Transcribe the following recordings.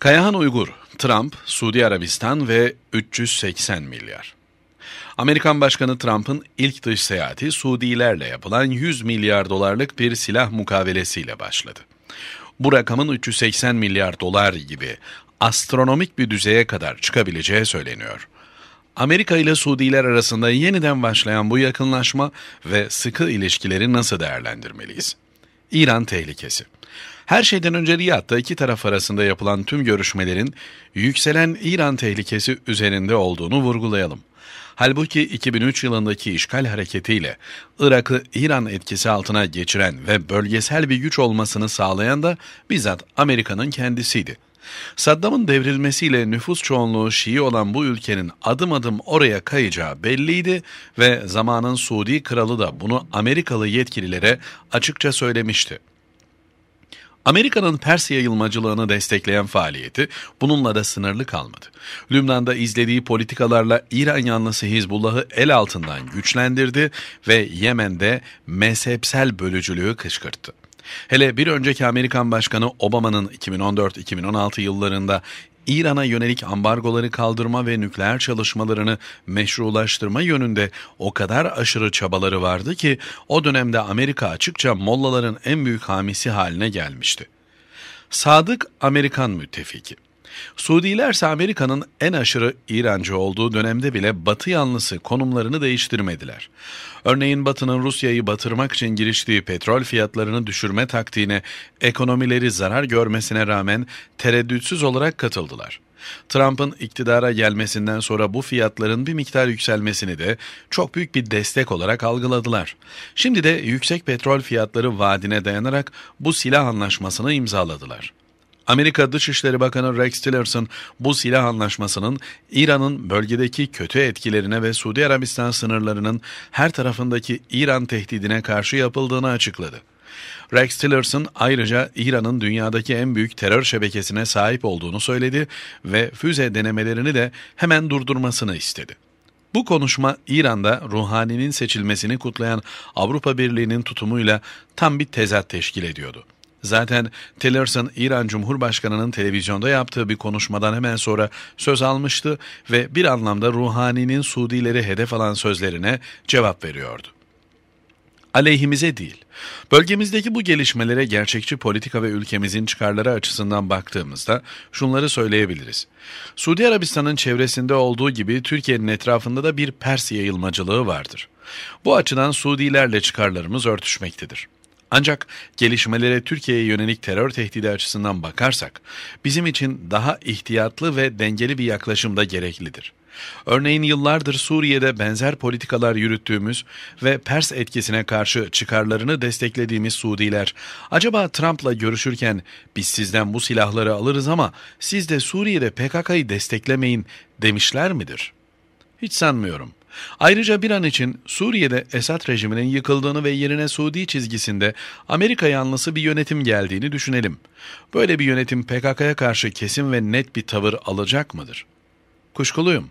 Kayahan Uygur, Trump, Suudi Arabistan ve 380 milyar. Amerikan Başkanı Trump'ın ilk dış seyahati Suudilerle yapılan 100 milyar dolarlık bir silah mukavelesiyle başladı. Bu rakamın 380 milyar dolar gibi astronomik bir düzeye kadar çıkabileceği söyleniyor. Amerika ile Suudiler arasında yeniden başlayan bu yakınlaşma ve sıkı ilişkileri nasıl değerlendirmeliyiz? İran tehlikesi. Her şeyden önce Riyad'da iki taraf arasında yapılan tüm görüşmelerin yükselen İran tehlikesi üzerinde olduğunu vurgulayalım. Halbuki 2003 yılındaki işgal hareketiyle Irak'ı İran etkisi altına geçiren ve bölgesel bir güç olmasını sağlayan da bizzat Amerika'nın kendisiydi. Saddam'ın devrilmesiyle nüfus çoğunluğu Şii olan bu ülkenin adım adım oraya kayacağı belliydi ve zamanın Suudi kralı da bunu Amerikalı yetkililere açıkça söylemişti. Amerika'nın Pers yayılmacılığını destekleyen faaliyeti bununla da sınırlı kalmadı. Lübnan'da izlediği politikalarla İran yanlısı Hizbullah'ı el altından güçlendirdi ve Yemen'de mezhepsel bölücülüğü kışkırttı. Hele bir önceki Amerikan Başkanı Obama'nın 2014-2016 yıllarında İran'a yönelik ambargoları kaldırma ve nükleer çalışmalarını meşrulaştırma yönünde o kadar aşırı çabaları vardı ki o dönemde Amerika açıkça mollaların en büyük hamisi haline gelmişti. Sadık Amerikan müttefiki Suudiler ise Amerika'nın en aşırı İrancı olduğu dönemde bile Batı yanlısı konumlarını değiştirmediler. Örneğin Batı'nın Rusya'yı batırmak için giriştiği petrol fiyatlarını düşürme taktiğine ekonomileri zarar görmesine rağmen tereddütsüz olarak katıldılar. Trump'ın iktidara gelmesinden sonra bu fiyatların bir miktar yükselmesini de çok büyük bir destek olarak algıladılar. Şimdi de yüksek petrol fiyatları vaadine dayanarak bu silah anlaşmasını imzaladılar. Amerika Dışişleri Bakanı Rex Tillerson bu silah anlaşmasının İran'ın bölgedeki kötü etkilerine ve Suudi Arabistan sınırlarının her tarafındaki İran tehdidine karşı yapıldığını açıkladı. Rex Tillerson ayrıca İran'ın dünyadaki en büyük terör şebekesine sahip olduğunu söyledi ve füze denemelerini de hemen durdurmasını istedi. Bu konuşma İran'da Ruhani'nin seçilmesini kutlayan Avrupa Birliği'nin tutumuyla tam bir tezat teşkil ediyordu. Zaten Tillerson İran Cumhurbaşkanı'nın televizyonda yaptığı bir konuşmadan hemen sonra söz almıştı ve bir anlamda Ruhani'nin Suudileri hedef alan sözlerine cevap veriyordu aleyhimize değil. Bölgemizdeki bu gelişmelere gerçekçi politika ve ülkemizin çıkarları açısından baktığımızda şunları söyleyebiliriz. Suudi Arabistan'ın çevresinde olduğu gibi Türkiye'nin etrafında da bir Pers yayılmacılığı vardır. Bu açıdan Suudilerle çıkarlarımız örtüşmektedir. Ancak gelişmelere Türkiye'ye yönelik terör tehdidi açısından bakarsak bizim için daha ihtiyatlı ve dengeli bir yaklaşım da gereklidir. Örneğin yıllardır Suriye'de benzer politikalar yürüttüğümüz ve Pers etkisine karşı çıkarlarını desteklediğimiz Suudiler, acaba Trump'la görüşürken biz sizden bu silahları alırız ama siz de Suriye'de PKK'yı desteklemeyin demişler midir? Hiç sanmıyorum. Ayrıca bir an için Suriye'de Esad rejiminin yıkıldığını ve yerine Suudi çizgisinde Amerika yanlısı bir yönetim geldiğini düşünelim. Böyle bir yönetim PKK'ya karşı kesin ve net bir tavır alacak mıdır? Kuşkuluyum.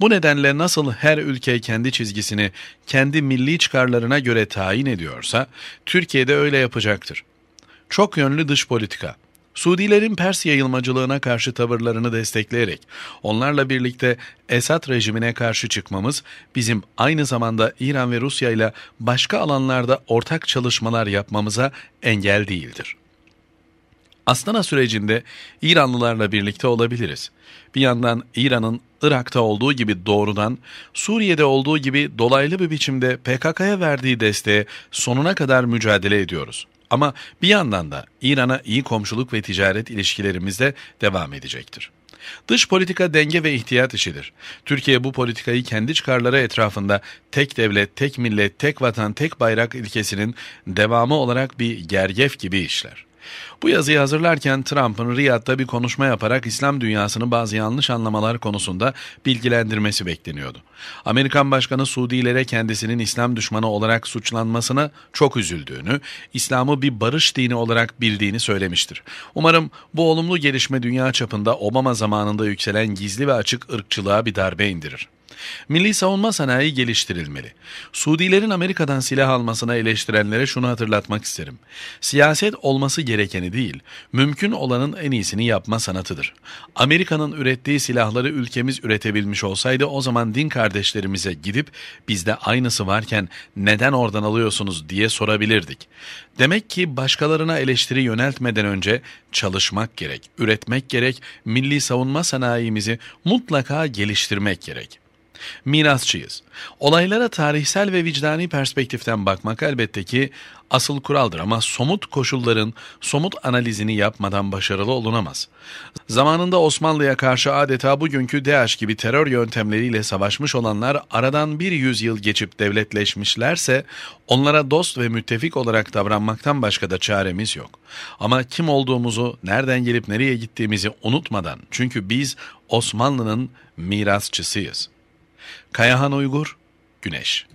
Bu nedenle nasıl her ülke kendi çizgisini kendi milli çıkarlarına göre tayin ediyorsa Türkiye de öyle yapacaktır. Çok yönlü dış politika Suudilerin Pers yayılmacılığına karşı tavırlarını destekleyerek onlarla birlikte Esad rejimine karşı çıkmamız bizim aynı zamanda İran ve Rusya ile başka alanlarda ortak çalışmalar yapmamıza engel değildir. Astana sürecinde İranlılarla birlikte olabiliriz. Bir yandan İran'ın Irak'ta olduğu gibi doğrudan, Suriye'de olduğu gibi dolaylı bir biçimde PKK'ya verdiği desteğe sonuna kadar mücadele ediyoruz. Ama bir yandan da İran'a iyi komşuluk ve ticaret ilişkilerimiz de devam edecektir. Dış politika denge ve ihtiyat işidir. Türkiye bu politikayı kendi çıkarları etrafında tek devlet, tek millet, tek vatan, tek bayrak ilkesinin devamı olarak bir gergef gibi işler. Bu yazıyı hazırlarken Trump'ın Riyad'da bir konuşma yaparak İslam dünyasını bazı yanlış anlamalar konusunda bilgilendirmesi bekleniyordu. Amerikan Başkanı Suudilere kendisinin İslam düşmanı olarak suçlanmasına çok üzüldüğünü, İslam'ı bir barış dini olarak bildiğini söylemiştir. Umarım bu olumlu gelişme dünya çapında Obama zamanında yükselen gizli ve açık ırkçılığa bir darbe indirir. Milli savunma sanayi geliştirilmeli. Suudilerin Amerika'dan silah almasına eleştirenlere şunu hatırlatmak isterim. Siyaset olması gerekeni değil, mümkün olanın en iyisini yapma sanatıdır. Amerika'nın ürettiği silahları ülkemiz üretebilmiş olsaydı o zaman din kardeşlerimize gidip bizde aynısı varken neden oradan alıyorsunuz diye sorabilirdik. Demek ki başkalarına eleştiri yöneltmeden önce çalışmak gerek, üretmek gerek, milli savunma sanayimizi mutlaka geliştirmek gerek.'' Mirasçıyız. Olaylara tarihsel ve vicdani perspektiften bakmak elbette ki asıl kuraldır ama somut koşulların somut analizini yapmadan başarılı olunamaz. Zamanında Osmanlı'ya karşı adeta bugünkü DAEŞ gibi terör yöntemleriyle savaşmış olanlar aradan bir yüzyıl geçip devletleşmişlerse onlara dost ve müttefik olarak davranmaktan başka da çaremiz yok. Ama kim olduğumuzu, nereden gelip nereye gittiğimizi unutmadan çünkü biz Osmanlı'nın mirasçısıyız.'' Kayahan Uygur, Güneş.